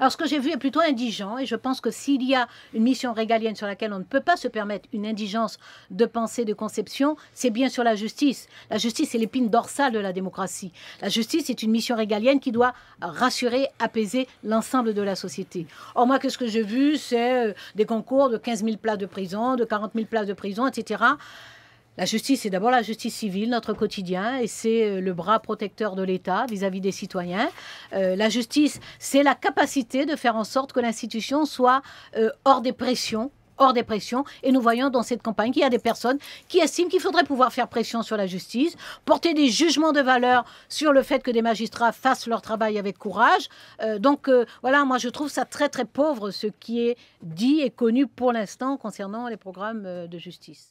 Alors, ce que j'ai vu est plutôt indigent, et je pense que s'il y a une mission régalienne sur laquelle on ne peut pas se permettre une indigence de pensée, de conception, c'est bien sur la justice. La justice est l'épine dorsale de la démocratie. La justice est une mission régalienne qui doit rassurer, apaiser l'ensemble de la société. Or, moi, ce que j'ai vu, c'est euh, des concours de 15 000 places de prison, de 40 000 places de prison, etc. La justice, c'est d'abord la justice civile, notre quotidien, et c'est euh, le bras protecteur de l'État vis-à-vis des citoyens. Euh, la justice, c'est la capacité de faire en sorte que l'institution soit euh, hors des pressions hors des pressions. Et nous voyons dans cette campagne qu'il y a des personnes qui estiment qu'il faudrait pouvoir faire pression sur la justice, porter des jugements de valeur sur le fait que des magistrats fassent leur travail avec courage. donc voilà, moi je trouve ça très très pauvre ce qui est dit et connu pour l'instant concernant les programmes de justice.